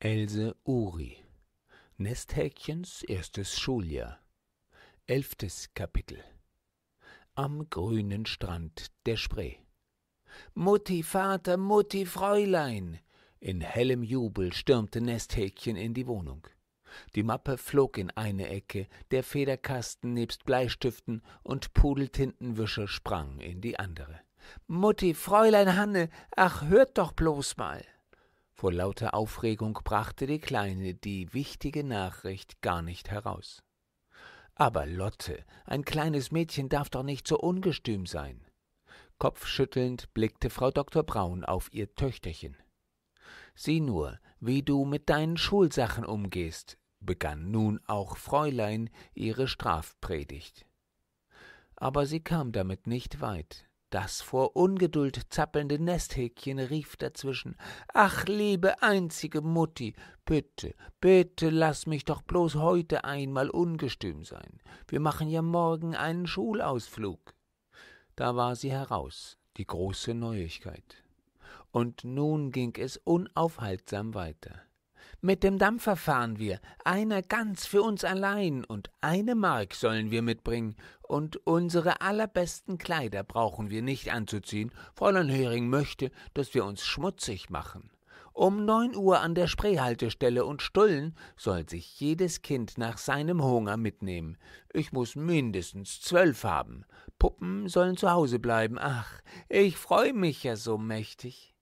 Else Uri Nesthäkchens erstes Schuljahr Elftes Kapitel Am grünen Strand der Spree Mutti, Vater, Mutti, Fräulein! In hellem Jubel stürmte Nesthäkchen in die Wohnung. Die Mappe flog in eine Ecke, der Federkasten nebst Bleistiften und Pudeltintenwischer sprang in die andere. Mutti, Fräulein Hanne, ach hört doch bloß mal! Vor lauter Aufregung brachte die Kleine die wichtige Nachricht gar nicht heraus. Aber Lotte, ein kleines Mädchen darf doch nicht so ungestüm sein. Kopfschüttelnd blickte Frau Dr. Braun auf ihr Töchterchen. Sieh nur, wie du mit deinen Schulsachen umgehst, begann nun auch Fräulein ihre Strafpredigt. Aber sie kam damit nicht weit. Das vor Ungeduld zappelnde Nesthäkchen rief dazwischen Ach, liebe einzige Mutti, bitte, bitte lass mich doch bloß heute einmal ungestüm sein. Wir machen ja morgen einen Schulausflug. Da war sie heraus, die große Neuigkeit. Und nun ging es unaufhaltsam weiter. Mit dem Dampfer fahren wir, einer ganz für uns allein, und eine Mark sollen wir mitbringen, und unsere allerbesten Kleider brauchen wir nicht anzuziehen, Fräulein Hering möchte, dass wir uns schmutzig machen. Um neun Uhr an der Spreehaltestelle und Stullen soll sich jedes Kind nach seinem Hunger mitnehmen. Ich muß mindestens zwölf haben. Puppen sollen zu Hause bleiben. Ach, ich freu mich ja so mächtig.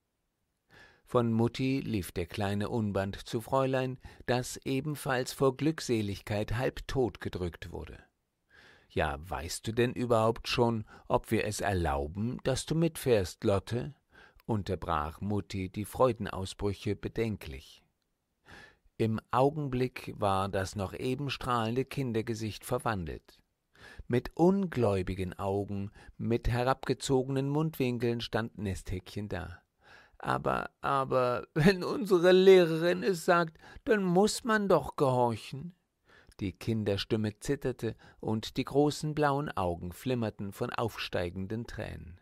Von Mutti lief der kleine Unband zu Fräulein, das ebenfalls vor Glückseligkeit halb tot gedrückt wurde. Ja, weißt du denn überhaupt schon, ob wir es erlauben, dass du mitfährst, Lotte? unterbrach Mutti die Freudenausbrüche bedenklich. Im Augenblick war das noch eben strahlende Kindergesicht verwandelt. Mit ungläubigen Augen, mit herabgezogenen Mundwinkeln stand Nesthäkchen da. Aber, aber, wenn unsere Lehrerin es sagt, dann muss man doch gehorchen. Die Kinderstimme zitterte und die großen blauen Augen flimmerten von aufsteigenden Tränen.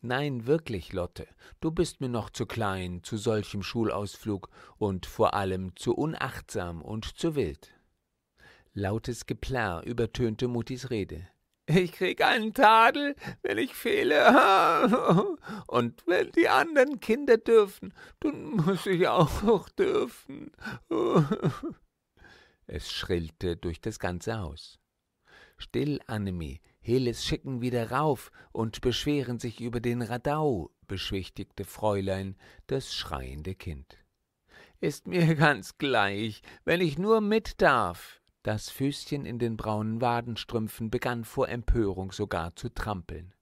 Nein, wirklich, Lotte, du bist mir noch zu klein zu solchem Schulausflug und vor allem zu unachtsam und zu wild. Lautes Geplärr übertönte Mutis Rede. Ich krieg einen Tadel, wenn ich fehle. Und wenn die anderen Kinder dürfen, dann muss ich auch dürfen. Es schrillte durch das ganze Haus. Still, Annemie, Heles schicken wieder rauf und beschweren sich über den Radau, beschwichtigte Fräulein das schreiende Kind. Ist mir ganz gleich, wenn ich nur mit darf, das Füßchen in den braunen Wadenstrümpfen begann vor Empörung sogar zu trampeln.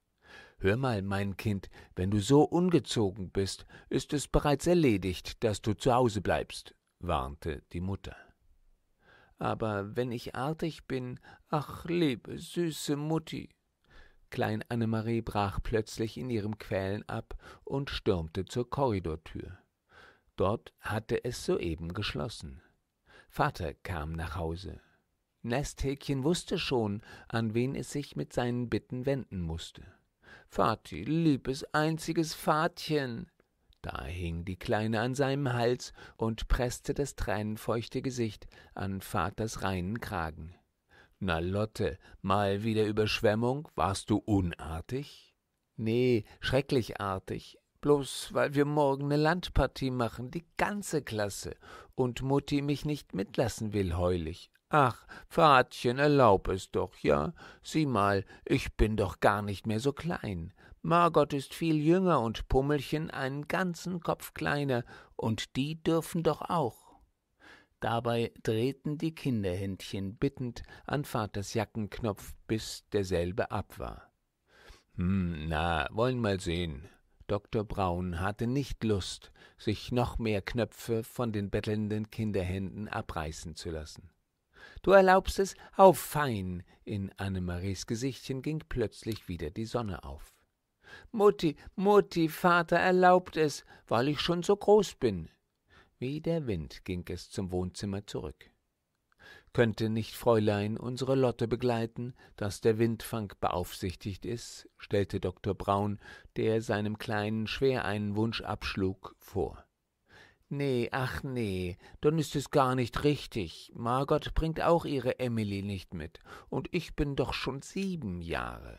Hör mal, mein Kind, wenn du so ungezogen bist, ist es bereits erledigt, dass du zu Hause bleibst, warnte die Mutter. Aber wenn ich artig bin, ach liebe, süße Mutti. Klein Annemarie brach plötzlich in ihrem Quälen ab und stürmte zur Korridortür. Dort hatte es soeben geschlossen. Vater kam nach Hause. Nesthäkchen wusste schon, an wen es sich mit seinen Bitten wenden mußte. Vati, liebes einziges Fatchen! Da hing die Kleine an seinem Hals und presste das tränenfeuchte Gesicht an Vaters reinen Kragen. Na Lotte, mal wieder Überschwemmung, warst du unartig? Nee, schrecklich artig, Bloß weil wir morgen eine Landpartie machen, die ganze Klasse, und Mutti mich nicht mitlassen will heulig. Ach, Vatchen, erlaub es doch, ja? Sieh mal, ich bin doch gar nicht mehr so klein. Margot ist viel jünger und Pummelchen einen ganzen Kopf kleiner, und die dürfen doch auch. Dabei drehten die Kinderhändchen bittend an Vaters Jackenknopf, bis derselbe ab war. Hm, na, wollen mal sehen. Dr. Braun hatte nicht Lust, sich noch mehr Knöpfe von den bettelnden Kinderhänden abreißen zu lassen. Du erlaubst es, hau fein. In Annemaries Gesichtchen ging plötzlich wieder die Sonne auf. Mutti, Mutti, Vater erlaubt es, weil ich schon so groß bin. Wie der Wind ging es zum Wohnzimmer zurück. Könnte nicht Fräulein unsere Lotte begleiten, dass der Windfang beaufsichtigt ist, stellte Dr. Braun, der seinem Kleinen schwer einen Wunsch abschlug, vor. Nee, ach nee, dann ist es gar nicht richtig. Margot bringt auch ihre Emily nicht mit, und ich bin doch schon sieben Jahre.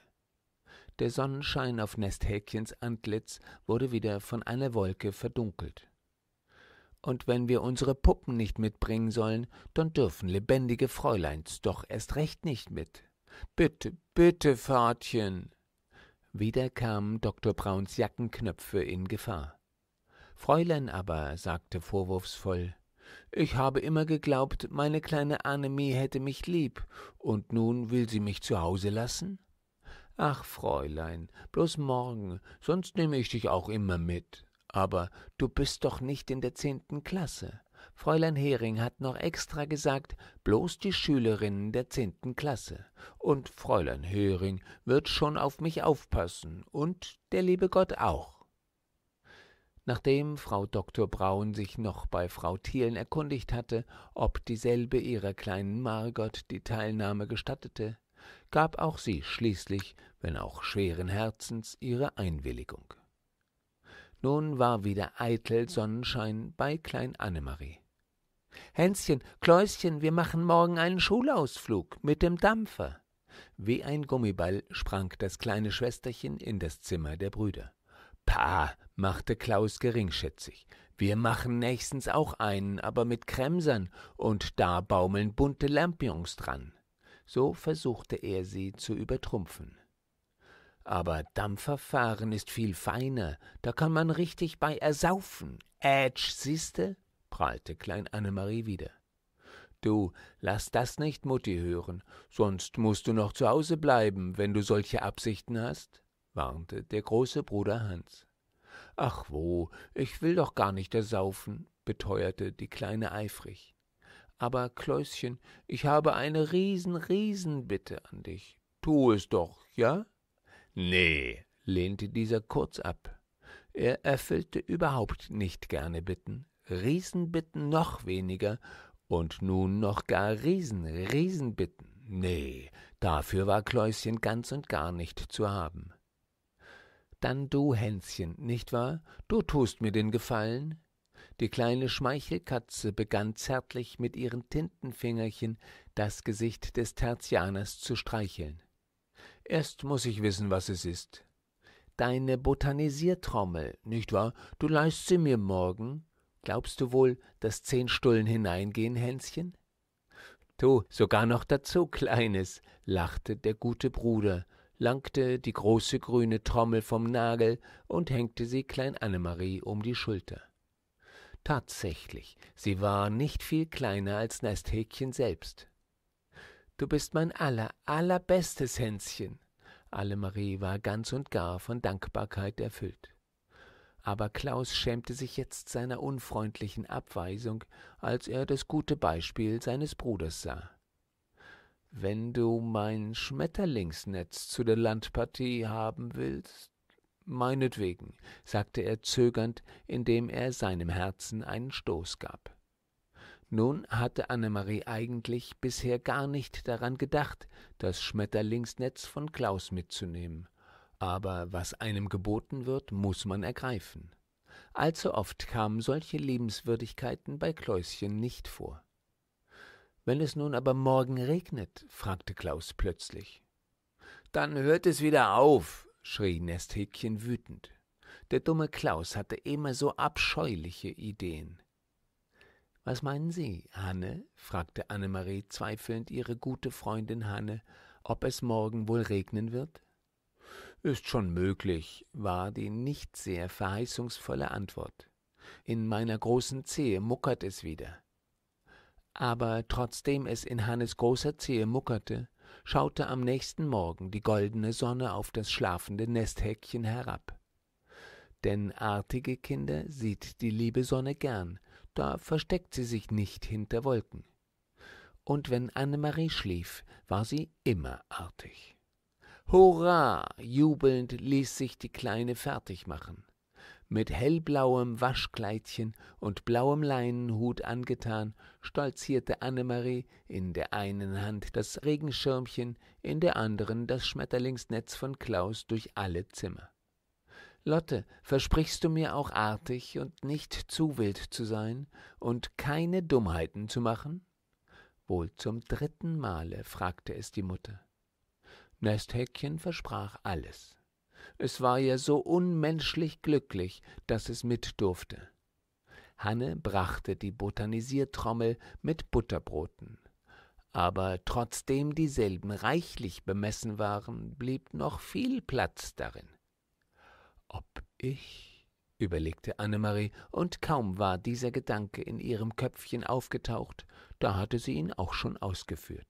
Der Sonnenschein auf Nesthäkchens Antlitz wurde wieder von einer Wolke verdunkelt. Und wenn wir unsere Puppen nicht mitbringen sollen, dann dürfen lebendige Fräuleins doch erst recht nicht mit. Bitte, bitte, Fahrtchen. Wieder kamen Dr. Brauns Jackenknöpfe in Gefahr. Fräulein aber sagte vorwurfsvoll ich habe immer geglaubt, meine kleine Annemie hätte mich lieb, und nun will sie mich zu Hause lassen? Ach, Fräulein, bloß morgen, sonst nehme ich dich auch immer mit. Aber du bist doch nicht in der zehnten Klasse. Fräulein Hering hat noch extra gesagt, bloß die Schülerinnen der zehnten Klasse. Und Fräulein Hering wird schon auf mich aufpassen und der liebe Gott auch. Nachdem Frau Dr. Braun sich noch bei Frau Thielen erkundigt hatte, ob dieselbe ihrer kleinen Margot die Teilnahme gestattete, gab auch sie schließlich, wenn auch schweren Herzens, ihre Einwilligung. Nun war wieder eitel Sonnenschein bei Klein Annemarie. Hänschen, Kläuschen, wir machen morgen einen Schulausflug mit dem Dampfer. Wie ein Gummiball sprang das kleine Schwesterchen in das Zimmer der Brüder. Pah, machte Klaus geringschätzig. Wir machen nächstens auch einen, aber mit Kremsern, und da baumeln bunte Lampions dran. So versuchte er sie zu übertrumpfen. Aber Dampferfahren ist viel feiner, da kann man richtig bei ersaufen. Ätsch, siehste? prahlte Klein Annemarie wieder. Du, lass das nicht Mutti hören, sonst musst du noch zu Hause bleiben, wenn du solche Absichten hast warnte der große Bruder Hans. Ach wo, ich will doch gar nicht ersaufen, beteuerte die Kleine eifrig. Aber Kläuschen, ich habe eine riesen, riesen Bitte an dich. Tu es doch, ja? Nee, lehnte dieser kurz ab. Er erfüllte überhaupt nicht gerne Bitten, Riesenbitten noch weniger und nun noch gar Riesen, Riesenbitten. Nee, dafür war Kläuschen ganz und gar nicht zu haben. Dann du, Hänschen, nicht wahr? Du tust mir den Gefallen. Die kleine Schmeichelkatze begann zärtlich mit ihren Tintenfingerchen das Gesicht des Tertianers zu streicheln. Erst muß ich wissen, was es ist. Deine Botanisiertrommel, nicht wahr? Du leihst sie mir morgen. Glaubst du wohl, dass zehn Stullen hineingehen, Hänschen? Du, sogar noch dazu, Kleines, lachte der gute Bruder, langte die große grüne Trommel vom Nagel und hängte sie Klein Annemarie um die Schulter. Tatsächlich, sie war nicht viel kleiner als Nesthäkchen selbst. Du bist mein aller, allerbestes Hänschen. Annemarie war ganz und gar von Dankbarkeit erfüllt. Aber Klaus schämte sich jetzt seiner unfreundlichen Abweisung, als er das gute Beispiel seines Bruders sah. Wenn du mein Schmetterlingsnetz zu der Landpartie haben willst, meinetwegen, sagte er zögernd, indem er seinem Herzen einen Stoß gab. Nun hatte Annemarie eigentlich bisher gar nicht daran gedacht, das Schmetterlingsnetz von Klaus mitzunehmen. Aber was einem geboten wird, muß man ergreifen. Allzu oft kamen solche Liebenswürdigkeiten bei Kläuschen nicht vor. Wenn es nun aber morgen regnet? fragte Klaus plötzlich. Dann hört es wieder auf, schrie Nesthäkchen wütend. Der dumme Klaus hatte immer so abscheuliche Ideen. Was meinen Sie, Hanne? fragte Annemarie zweifelnd ihre gute Freundin Hanne, ob es morgen wohl regnen wird? Ist schon möglich, war die nicht sehr verheißungsvolle Antwort. In meiner großen Zehe muckert es wieder. Aber trotzdem es in Hannes großer Zehe muckerte, schaute am nächsten Morgen die goldene Sonne auf das schlafende Nesthäkchen herab. Denn artige Kinder sieht die liebe Sonne gern, da versteckt sie sich nicht hinter Wolken. Und wenn Annemarie schlief, war sie immer artig. Hurra! jubelnd ließ sich die Kleine fertig machen mit hellblauem Waschkleidchen und blauem Leinenhut angetan, stolzierte Annemarie in der einen Hand das Regenschirmchen, in der anderen das Schmetterlingsnetz von Klaus durch alle Zimmer. Lotte, versprichst du mir auch artig und nicht zu wild zu sein und keine Dummheiten zu machen? Wohl zum dritten Male fragte es die Mutter. Nesthäkchen versprach alles. Es war ihr so unmenschlich glücklich, dass es mit durfte. Hanne brachte die Botanisiertrommel mit Butterbroten. Aber trotzdem dieselben reichlich bemessen waren, blieb noch viel Platz darin. Ob ich? überlegte Annemarie, und kaum war dieser Gedanke in ihrem Köpfchen aufgetaucht, da hatte sie ihn auch schon ausgeführt.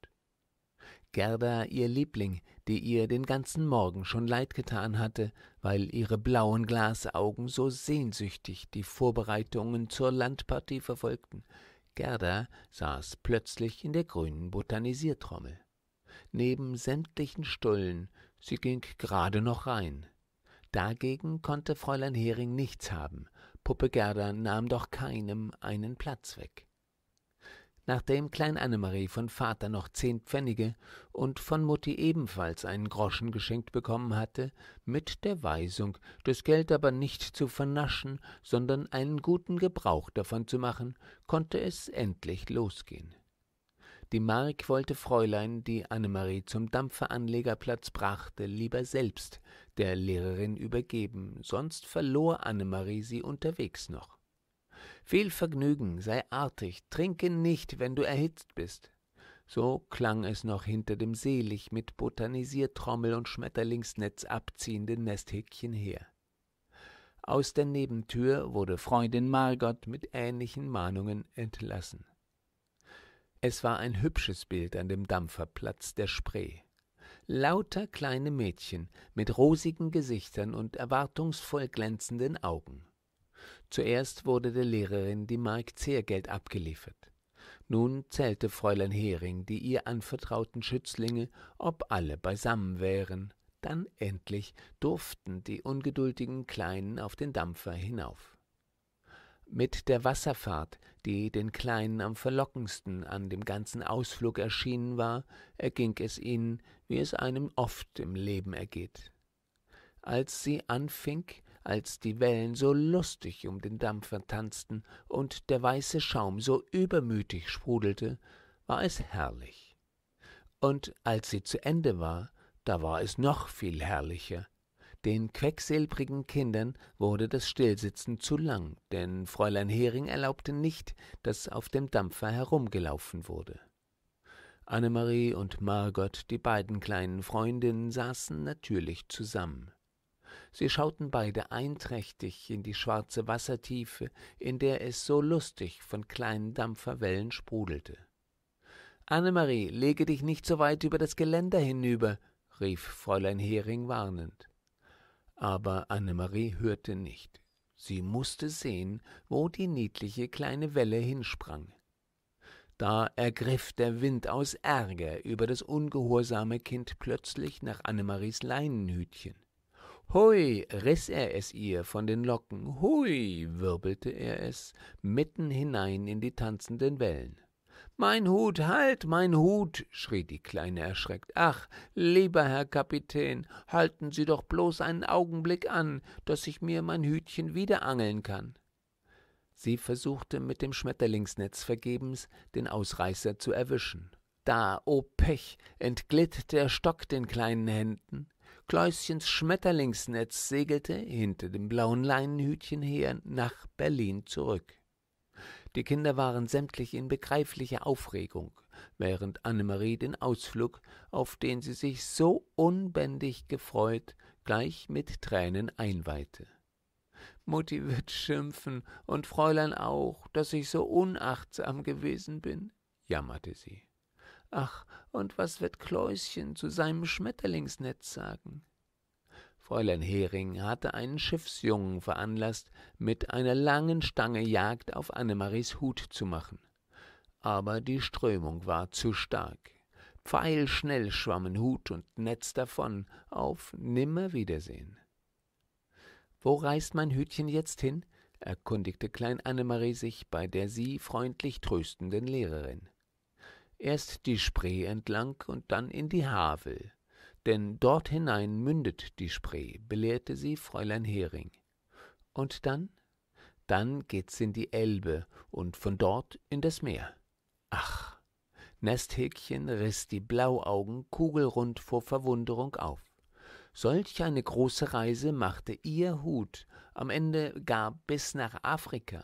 Gerda, ihr Liebling, die ihr den ganzen Morgen schon leid getan hatte, weil ihre blauen Glasaugen so sehnsüchtig die Vorbereitungen zur Landpartie verfolgten. Gerda saß plötzlich in der grünen Botanisiertrommel. Neben sämtlichen Stullen, sie ging gerade noch rein. Dagegen konnte Fräulein Hering nichts haben. Puppe Gerda nahm doch keinem einen Platz weg. Nachdem Klein Annemarie von Vater noch zehn Pfennige und von Mutti ebenfalls einen Groschen geschenkt bekommen hatte, mit der Weisung, das Geld aber nicht zu vernaschen, sondern einen guten Gebrauch davon zu machen, konnte es endlich losgehen. Die Mark wollte Fräulein, die Annemarie zum Dampferanlegerplatz brachte, lieber selbst der Lehrerin übergeben, sonst verlor Annemarie sie unterwegs noch. Viel Vergnügen, sei artig, trinke nicht, wenn du erhitzt bist. So klang es noch hinter dem selig mit Botanisiertrommel und Schmetterlingsnetz abziehenden Nesthäkchen her. Aus der Nebentür wurde Freundin Margot mit ähnlichen Mahnungen entlassen. Es war ein hübsches Bild an dem Dampferplatz der Spree. Lauter kleine Mädchen mit rosigen Gesichtern und erwartungsvoll glänzenden Augen. Zuerst wurde der Lehrerin die Mark Zehrgeld abgeliefert. Nun zählte Fräulein Hering die ihr anvertrauten Schützlinge, ob alle beisammen wären. Dann endlich durften die ungeduldigen Kleinen auf den Dampfer hinauf. Mit der Wasserfahrt, die den Kleinen am verlockendsten an dem ganzen Ausflug erschienen war, erging es ihnen, wie es einem oft im Leben ergeht. Als sie anfing, als die Wellen so lustig um den Dampfer tanzten und der weiße Schaum so übermütig sprudelte, war es herrlich. Und als sie zu Ende war, da war es noch viel herrlicher. Den quecksilbrigen Kindern wurde das Stillsitzen zu lang, denn Fräulein Hering erlaubte nicht, dass auf dem Dampfer herumgelaufen wurde. Annemarie und Margot, die beiden kleinen Freundinnen, saßen natürlich zusammen. Sie schauten beide einträchtig in die schwarze Wassertiefe, in der es so lustig von kleinen Dampferwellen sprudelte. Annemarie, lege dich nicht so weit über das Geländer hinüber, rief Fräulein Hering warnend. Aber Annemarie hörte nicht. Sie mußte sehen, wo die niedliche kleine Welle hinsprang. Da ergriff der Wind aus Ärger über das ungehorsame Kind plötzlich nach Annemaries Leinenhütchen. Hui, riss er es ihr von den Locken, hui, wirbelte er es mitten hinein in die tanzenden Wellen. Mein Hut, halt, mein Hut, schrie die Kleine erschreckt. Ach, lieber Herr Kapitän, halten Sie doch bloß einen Augenblick an, dass ich mir mein Hütchen wieder angeln kann. Sie versuchte mit dem Schmetterlingsnetz vergebens, den Ausreißer zu erwischen. Da, o oh Pech, entglitt der Stock den kleinen Händen. Kläuschens Schmetterlingsnetz segelte hinter dem blauen Leinenhütchen her nach Berlin zurück. Die Kinder waren sämtlich in begreiflicher Aufregung, während Annemarie den Ausflug, auf den sie sich so unbändig gefreut, gleich mit Tränen einweihte. Mutti wird schimpfen und Fräulein auch, dass ich so unachtsam gewesen bin, jammerte sie. Ach, und was wird Kläuschen zu seinem Schmetterlingsnetz sagen? Fräulein Hering hatte einen Schiffsjungen veranlasst, mit einer langen Stange Jagd auf Annemaries Hut zu machen. Aber die Strömung war zu stark. Pfeilschnell schwammen Hut und Netz davon, auf Nimmerwiedersehen. Wo reist mein Hütchen jetzt hin? erkundigte Klein Annemarie sich bei der sie freundlich tröstenden Lehrerin erst die Spree entlang und dann in die Havel. Denn dort hinein mündet die Spree, belehrte sie Fräulein Hering. Und dann? Dann geht's in die Elbe und von dort in das Meer. Ach! Nesthäkchen riss die Blauaugen kugelrund vor Verwunderung auf. Solch eine große Reise machte ihr Hut, am Ende gar bis nach Afrika.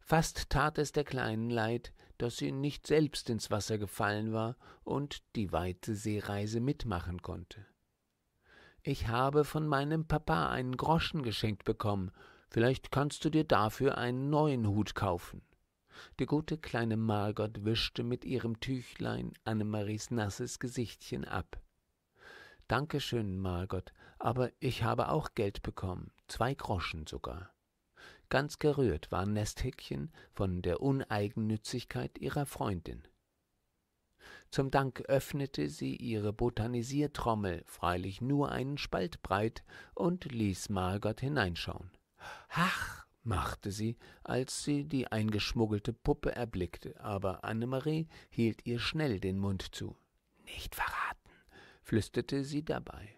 Fast tat es der Kleinen leid, dass sie nicht selbst ins Wasser gefallen war und die weite Seereise mitmachen konnte. Ich habe von meinem Papa einen Groschen geschenkt bekommen, vielleicht kannst du dir dafür einen neuen Hut kaufen. Die gute kleine Margot wischte mit ihrem Tüchlein Annemaries nasses Gesichtchen ab. Dankeschön, Margot, aber ich habe auch Geld bekommen, zwei Groschen sogar. Ganz gerührt war Nesthäkchen von der Uneigennützigkeit ihrer Freundin. Zum Dank öffnete sie ihre Botanisiertrommel, freilich nur einen Spalt breit, und ließ Margot hineinschauen. Ach, machte sie, als sie die eingeschmuggelte Puppe erblickte, aber Annemarie hielt ihr schnell den Mund zu. Nicht verraten, flüsterte sie dabei.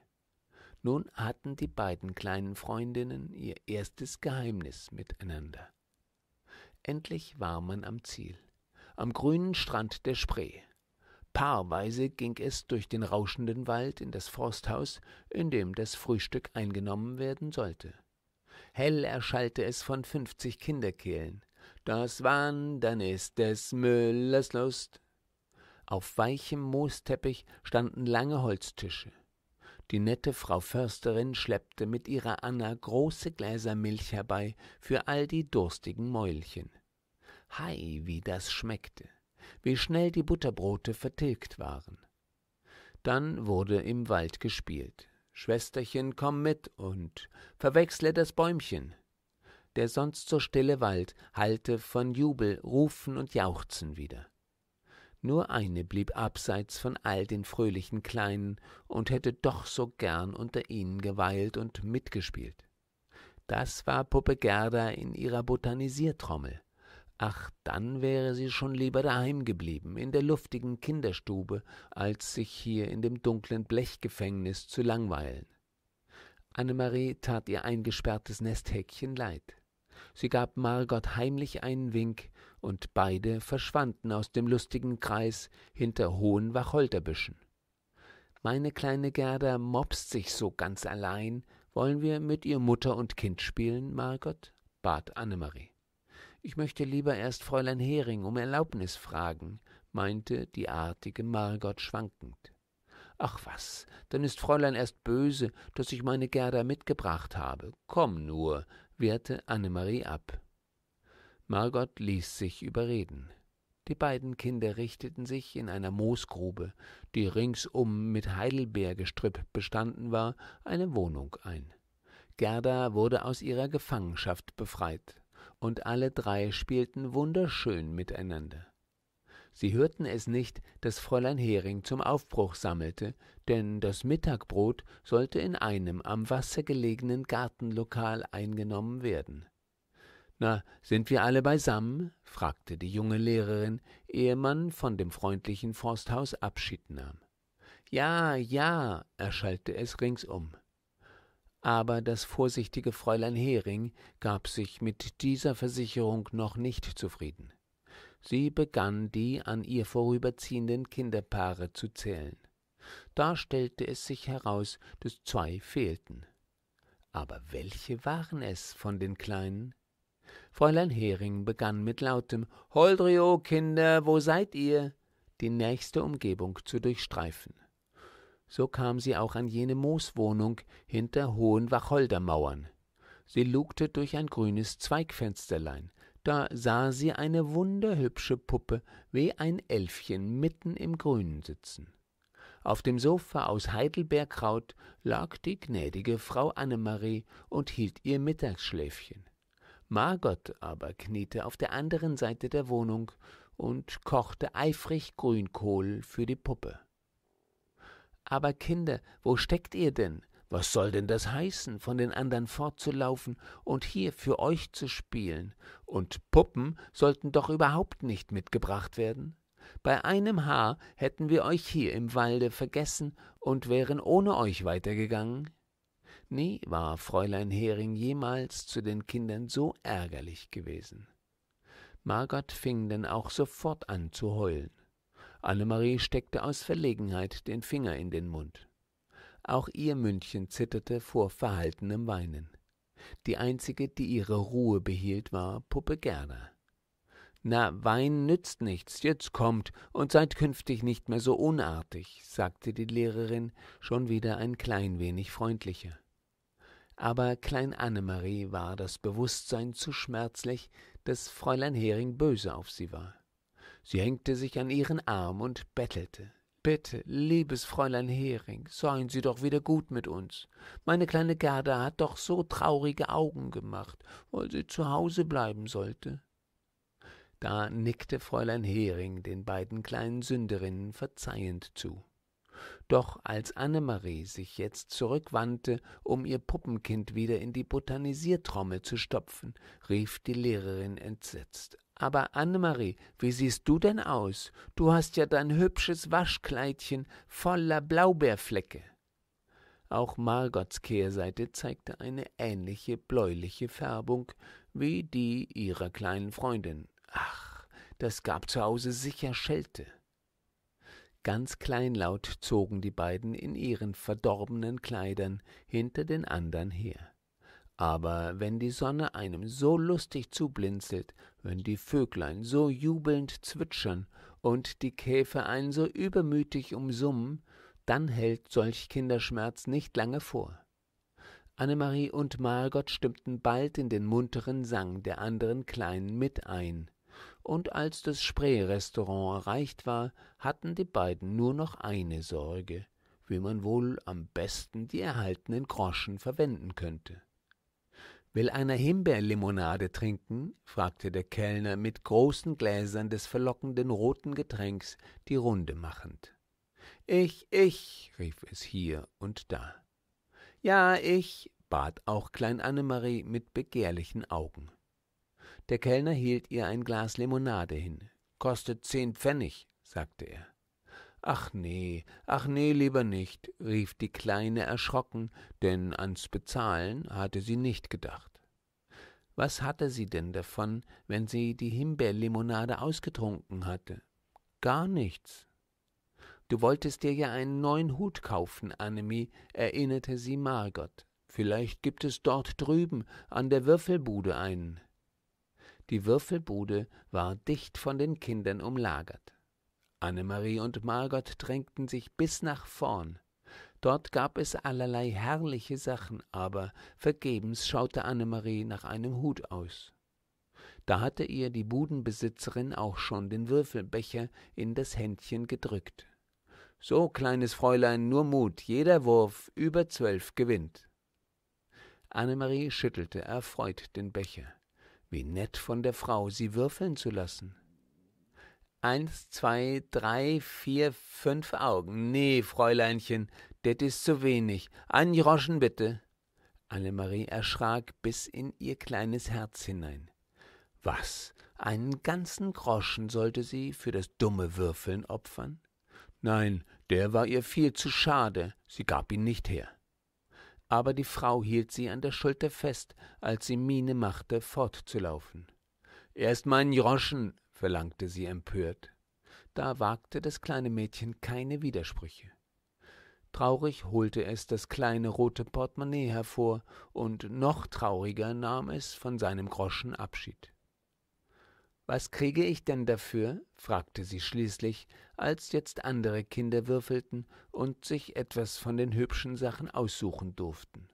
Nun hatten die beiden kleinen Freundinnen ihr erstes Geheimnis miteinander. Endlich war man am Ziel, am grünen Strand der Spree. Paarweise ging es durch den rauschenden Wald in das Forsthaus, in dem das Frühstück eingenommen werden sollte. Hell erschallte es von fünfzig Kinderkehlen. Das Wandern ist des Müllers Lust. Auf weichem Moosteppich standen lange Holztische die nette frau försterin schleppte mit ihrer anna große gläser milch herbei für all die durstigen mäulchen hei wie das schmeckte wie schnell die butterbrote vertilgt waren dann wurde im wald gespielt schwesterchen komm mit und verwechsle das bäumchen der sonst so stille wald hallte von jubel rufen und jauchzen wieder nur eine blieb abseits von all den fröhlichen kleinen und hätte doch so gern unter ihnen geweilt und mitgespielt das war puppe gerda in ihrer botanisiertrommel ach dann wäre sie schon lieber daheim geblieben in der luftigen kinderstube als sich hier in dem dunklen blechgefängnis zu langweilen annemarie tat ihr eingesperrtes nesthäkchen leid Sie gab Margot heimlich einen Wink, und beide verschwanden aus dem lustigen Kreis hinter hohen Wacholderbüschen. Meine kleine Gerda mopst sich so ganz allein. Wollen wir mit ihr Mutter und Kind spielen, Margot? bat Annemarie. Ich möchte lieber erst Fräulein Hering um Erlaubnis fragen, meinte die artige Margot schwankend. Ach was, dann ist Fräulein erst böse, dass ich meine Gerda mitgebracht habe. Komm nur, wehrte Annemarie ab. Margot ließ sich überreden. Die beiden Kinder richteten sich in einer Moosgrube, die ringsum mit Heidelbeergestrüpp bestanden war, eine Wohnung ein. Gerda wurde aus ihrer Gefangenschaft befreit, und alle drei spielten wunderschön miteinander. Sie hörten es nicht, dass Fräulein Hering zum Aufbruch sammelte, denn das Mittagbrot sollte in einem am Wasser gelegenen Gartenlokal eingenommen werden. Na, sind wir alle beisammen? fragte die junge Lehrerin, ehe man von dem freundlichen Forsthaus Abschied nahm. Ja, ja, erschallte es ringsum. Aber das vorsichtige Fräulein Hering gab sich mit dieser Versicherung noch nicht zufrieden. Sie begann die an ihr vorüberziehenden Kinderpaare zu zählen. Da stellte es sich heraus, dass zwei fehlten. Aber welche waren es von den Kleinen? Fräulein Hering begann mit lautem Holdrio, Kinder, wo seid ihr? die nächste Umgebung zu durchstreifen. So kam sie auch an jene Mooswohnung hinter hohen Wacholdermauern. Sie lugte durch ein grünes Zweigfensterlein, da sah sie eine wunderhübsche Puppe wie ein Elfchen mitten im Grünen sitzen. Auf dem Sofa aus Heidelbeerkraut lag die gnädige Frau Annemarie und hielt ihr Mittagsschläfchen. Margot aber kniete auf der anderen Seite der Wohnung und kochte eifrig Grünkohl für die Puppe. Aber Kinder, wo steckt ihr denn? Was soll denn das heißen, von den anderen fortzulaufen und hier für euch zu spielen? Und Puppen sollten doch überhaupt nicht mitgebracht werden? Bei einem Haar hätten wir euch hier im Walde vergessen und wären ohne euch weitergegangen. Nie war Fräulein Hering jemals zu den Kindern so ärgerlich gewesen. Margot fing denn auch sofort an zu heulen. Annemarie steckte aus Verlegenheit den Finger in den Mund. Auch ihr Mündchen zitterte vor verhaltenem Weinen. Die einzige, die ihre Ruhe behielt, war Puppe Gerda. Na, Wein nützt nichts, jetzt kommt und seid künftig nicht mehr so unartig, sagte die Lehrerin schon wieder ein klein wenig freundlicher. Aber Klein Annemarie war das Bewusstsein zu schmerzlich, dass Fräulein Hering böse auf sie war. Sie hängte sich an ihren Arm und bettelte. Bitte, liebes Fräulein Hering, seien Sie doch wieder gut mit uns. Meine kleine Gerda hat doch so traurige Augen gemacht, weil sie zu Hause bleiben sollte. Da nickte Fräulein Hering den beiden kleinen Sünderinnen verzeihend zu. Doch als Annemarie sich jetzt zurückwandte, um ihr Puppenkind wieder in die Botanisiertrommel zu stopfen, rief die Lehrerin entsetzt aber Annemarie, wie siehst du denn aus? Du hast ja dein hübsches Waschkleidchen voller Blaubeerflecke. Auch Margots Kehrseite zeigte eine ähnliche bläuliche Färbung wie die ihrer kleinen Freundin. Ach, das gab zu Hause sicher Schelte. Ganz kleinlaut zogen die beiden in ihren verdorbenen Kleidern hinter den andern her. Aber wenn die Sonne einem so lustig zublinzelt, wenn die Vöglein so jubelnd zwitschern und die Käfer einen so übermütig umsummen, dann hält solch Kinderschmerz nicht lange vor. Annemarie und Margot stimmten bald in den munteren Sang der anderen Kleinen mit ein. Und als das Spree-Restaurant erreicht war, hatten die beiden nur noch eine Sorge, wie man wohl am besten die erhaltenen Groschen verwenden könnte. Will einer Himbeerlimonade trinken? fragte der Kellner mit großen Gläsern des verlockenden roten Getränks die Runde machend. Ich, ich, rief es hier und da. Ja, ich, bat auch Klein Annemarie mit begehrlichen Augen. Der Kellner hielt ihr ein Glas Limonade hin. Kostet zehn Pfennig, sagte er ach nee ach nee lieber nicht rief die kleine erschrocken denn ans bezahlen hatte sie nicht gedacht was hatte sie denn davon wenn sie die himbeerlimonade ausgetrunken hatte gar nichts du wolltest dir ja einen neuen hut kaufen annemie erinnerte sie margot vielleicht gibt es dort drüben an der würfelbude einen die würfelbude war dicht von den kindern umlagert Annemarie und Margot drängten sich bis nach vorn. Dort gab es allerlei herrliche Sachen, aber vergebens schaute Annemarie nach einem Hut aus. Da hatte ihr die Budenbesitzerin auch schon den Würfelbecher in das Händchen gedrückt. So, kleines Fräulein, nur Mut, jeder Wurf über zwölf gewinnt. Annemarie schüttelte erfreut den Becher. Wie nett von der Frau, sie würfeln zu lassen. Eins, zwei, drei, vier, fünf Augen. Nee, Fräuleinchen, das ist zu wenig. Ein Groschen bitte. Annemarie erschrak bis in ihr kleines Herz hinein. Was? Einen ganzen Groschen sollte sie für das dumme Würfeln opfern? Nein, der war ihr viel zu schade, sie gab ihn nicht her. Aber die Frau hielt sie an der Schulter fest, als sie Miene machte, fortzulaufen. Erst meinen Groschen, verlangte sie empört. Da wagte das kleine Mädchen keine Widersprüche. Traurig holte es das kleine rote Portemonnaie hervor, und noch trauriger nahm es von seinem Groschen Abschied. Was kriege ich denn dafür? fragte sie schließlich, als jetzt andere Kinder würfelten und sich etwas von den hübschen Sachen aussuchen durften.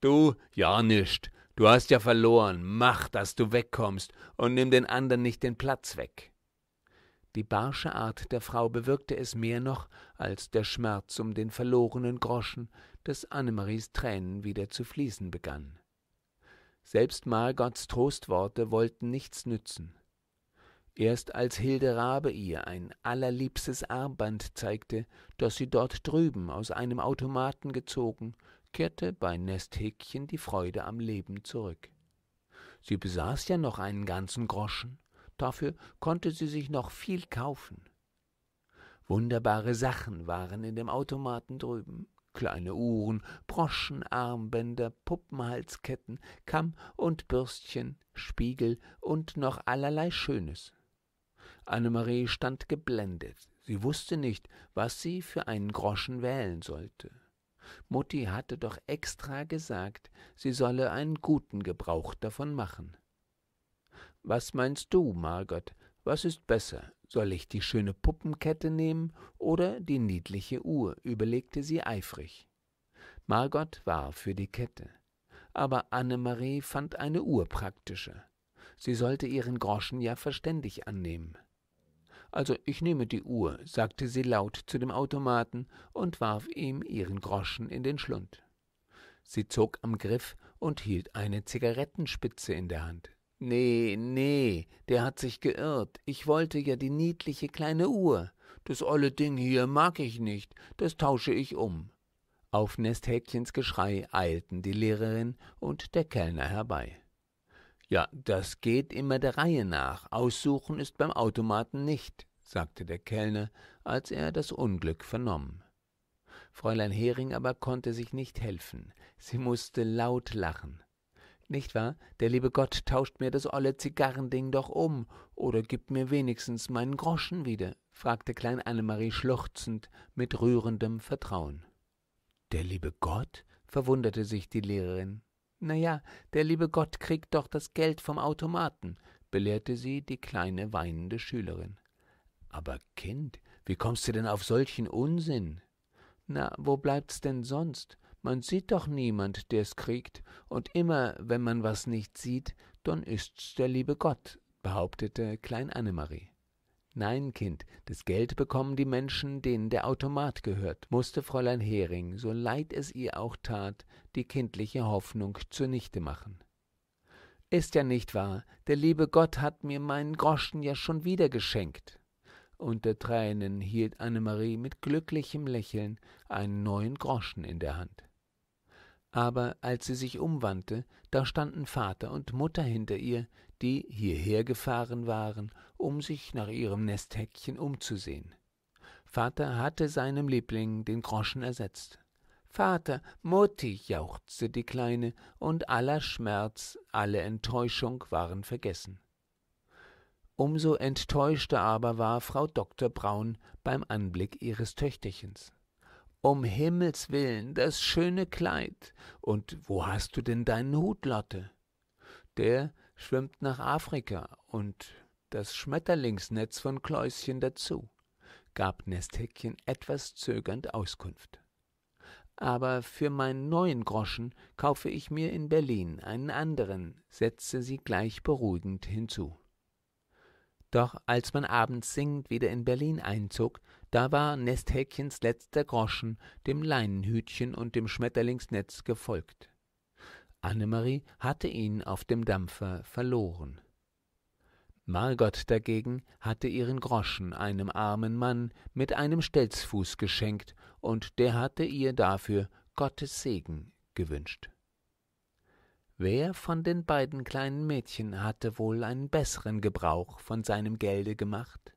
Du, ja nischt, Du hast ja verloren, mach, dass du wegkommst und nimm den anderen nicht den Platz weg. Die barsche Art der Frau bewirkte es mehr noch, als der Schmerz um den verlorenen Groschen, dass Annemaries Tränen wieder zu fließen begann. Selbst Margots Trostworte wollten nichts nützen. Erst als Hilde Rabe ihr ein allerliebstes Armband zeigte, das sie dort drüben aus einem Automaten gezogen, kehrte bei Nesthäkchen die Freude am Leben zurück. Sie besaß ja noch einen ganzen Groschen, dafür konnte sie sich noch viel kaufen. Wunderbare Sachen waren in dem Automaten drüben. Kleine Uhren, Broschen, Armbänder, Puppenhalsketten, Kamm und Bürstchen, Spiegel und noch allerlei Schönes. Annemarie stand geblendet. Sie wusste nicht, was sie für einen Groschen wählen sollte. Mutti hatte doch extra gesagt, sie solle einen guten Gebrauch davon machen. Was meinst du, Margot, was ist besser? Soll ich die schöne Puppenkette nehmen oder die niedliche Uhr? überlegte sie eifrig. Margot war für die Kette, aber Annemarie fand eine Uhr praktischer. Sie sollte ihren Groschen ja verständig annehmen. Also ich nehme die Uhr, sagte sie laut zu dem Automaten und warf ihm ihren Groschen in den Schlund. Sie zog am Griff und hielt eine Zigarettenspitze in der Hand. Nee, nee, der hat sich geirrt. Ich wollte ja die niedliche kleine Uhr. Das olle Ding hier mag ich nicht, das tausche ich um. Auf Nesthäkchens Geschrei eilten die Lehrerin und der Kellner herbei. Ja, das geht immer der Reihe nach. Aussuchen ist beim Automaten nicht sagte der Kellner, als er das Unglück vernommen. Fräulein Hering aber konnte sich nicht helfen. Sie mußte laut lachen. Nicht wahr? Der liebe Gott tauscht mir das olle Zigarrending doch um oder gibt mir wenigstens meinen Groschen wieder, fragte Klein Annemarie schluchzend mit rührendem Vertrauen. Der liebe Gott? verwunderte sich die Lehrerin. Na ja, der liebe Gott kriegt doch das Geld vom Automaten, belehrte sie die kleine weinende Schülerin. Aber Kind, wie kommst du denn auf solchen Unsinn? Na, wo bleibt's denn sonst? Man sieht doch niemand, der's kriegt, und immer, wenn man was nicht sieht, dann ist's der liebe Gott, behauptete Klein Annemarie. Nein, Kind, das Geld bekommen die Menschen, denen der Automat gehört, musste Fräulein Hering, so leid es ihr auch tat, die kindliche Hoffnung zunichte machen. Ist ja nicht wahr, der liebe Gott hat mir meinen Groschen ja schon wieder geschenkt unter Tränen hielt Annemarie mit glücklichem Lächeln einen neuen Groschen in der Hand. Aber als sie sich umwandte, da standen Vater und Mutter hinter ihr, die hierher gefahren waren, um sich nach ihrem Nesthäckchen umzusehen. Vater hatte seinem Liebling den Groschen ersetzt. Vater, Mutti, jauchzte die Kleine, und aller Schmerz, alle Enttäuschung waren vergessen. Umso enttäuschter aber war Frau Dr. Braun beim Anblick ihres Töchterchens. Um Himmels willen, das schöne Kleid. Und wo hast du denn deinen Hut, Lotte? Der schwimmt nach Afrika und das Schmetterlingsnetz von Kläuschen dazu, gab Nesthäkchen etwas zögernd Auskunft. Aber für meinen neuen Groschen kaufe ich mir in Berlin einen anderen, setzte sie gleich beruhigend hinzu. Doch als man abends singend wieder in Berlin einzog, da war Nesthäkchens letzter Groschen dem Leinenhütchen und dem Schmetterlingsnetz gefolgt. Annemarie hatte ihn auf dem Dampfer verloren. Margot dagegen hatte ihren Groschen einem armen Mann mit einem Stelzfuß geschenkt, und der hatte ihr dafür Gottes Segen gewünscht. Wer von den beiden kleinen Mädchen hatte wohl einen besseren Gebrauch von seinem Gelde gemacht?